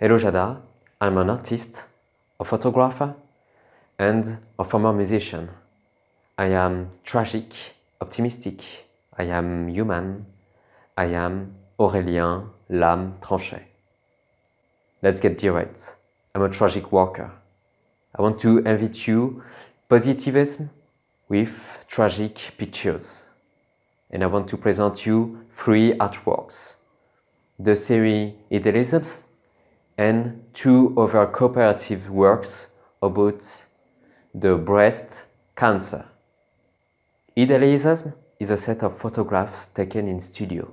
Hello Jada, I'm an artist, a photographer, and a former musician. I am tragic, optimistic, I am human, I am Aurélien Lame Tranchet. Let's get direct. I'm a tragic worker. I want to invite you positivism with tragic pictures. And I want to present you three artworks. The series Idealisms and two other cooperative works about the breast cancer. Idealism is a set of photographs taken in studio.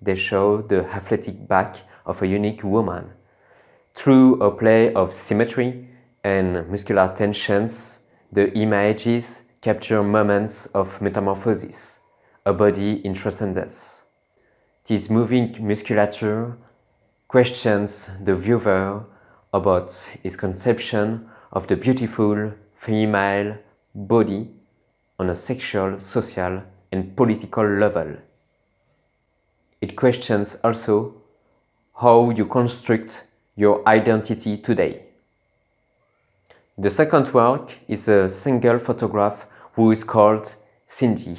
They show the athletic back of a unique woman through a play of symmetry and muscular tensions, the images capture moments of metamorphosis, a body in transcendence. This moving musculature questions the viewer about his conception of the beautiful female body on a sexual, social and political level. It questions also how you construct your identity today. The second work is a single photograph who is called Cindy.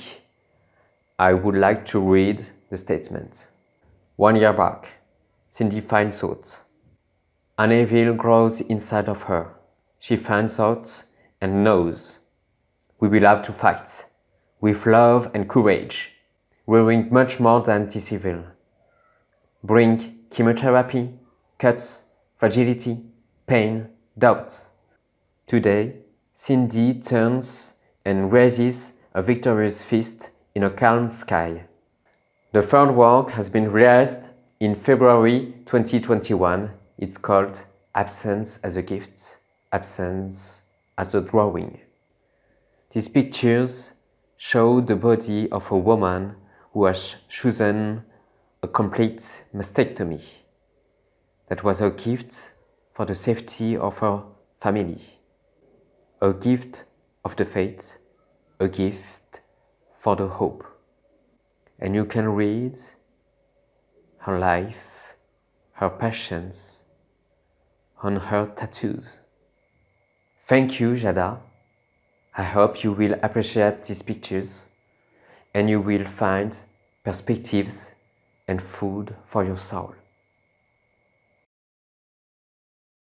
I would like to read the statement. One year back, Cindy finds out. An evil grows inside of her. She finds out and knows. We will have to fight. With love and courage. We bring much more than this evil. Bring chemotherapy, cuts, fragility, pain, doubt. Today, Cindy turns and raises a victorious fist in a calm sky. The third work has been realized in February 2021, it's called Absence as a Gift, Absence as a Drawing. These pictures show the body of a woman who has chosen a complete mastectomy. That was her gift for the safety of her family, a gift of the faith, a gift for the hope. And you can read her life, her passions, on her tattoos. Thank you, Jada. I hope you will appreciate these pictures and you will find perspectives and food for your soul.